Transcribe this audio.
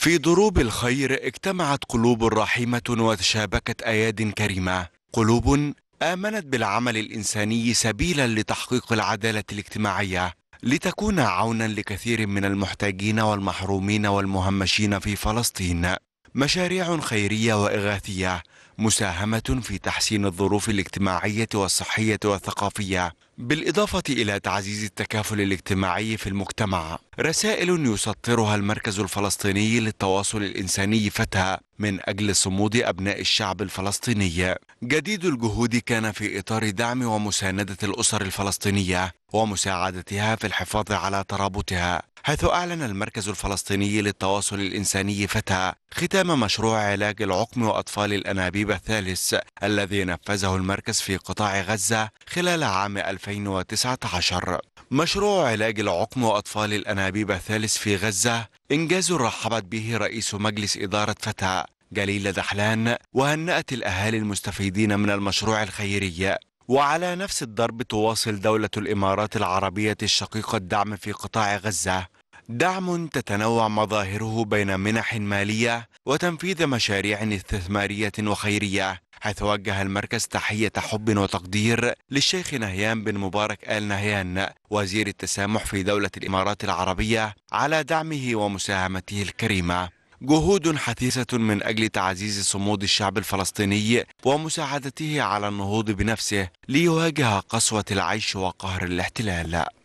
في دروب الخير اجتمعت قلوب رحيمة وتشابكت أياد كريمة قلوب آمنت بالعمل الإنساني سبيلا لتحقيق العدالة الاجتماعية لتكون عونا لكثير من المحتاجين والمحرومين والمهمشين في فلسطين مشاريع خيرية وإغاثية مساهمة في تحسين الظروف الاجتماعية والصحية والثقافية بالإضافة إلى تعزيز التكافل الاجتماعي في المجتمع رسائل يسطرها المركز الفلسطيني للتواصل الإنساني فتى من أجل صمود أبناء الشعب الفلسطيني جديد الجهود كان في إطار دعم ومساندة الأسر الفلسطينية ومساعدتها في الحفاظ على ترابطها حيث أعلن المركز الفلسطيني للتواصل الإنساني فتى ختام مشروع علاج العقم وأطفال الأنابيب الثالث الذي نفذه المركز في قطاع غزة خلال عام 2019 مشروع علاج العقم وأطفال الأنابيب الثالث في غزة إنجاز رحبت به رئيس مجلس إدارة فتى جليل دحلان وهنأت الأهالي المستفيدين من المشروع الخيري وعلى نفس الضرب تواصل دولة الإمارات العربية الشقيقة الدعم في قطاع غزة دعم تتنوع مظاهره بين منح مالية وتنفيذ مشاريع استثمارية وخيرية حيث وجه المركز تحية حب وتقدير للشيخ نهيان بن مبارك آل نهيان وزير التسامح في دولة الإمارات العربية على دعمه ومساهمته الكريمة جهود حثيثة من أجل تعزيز صمود الشعب الفلسطيني ومساعدته على النهوض بنفسه ليواجه قسوة العيش وقهر الاحتلال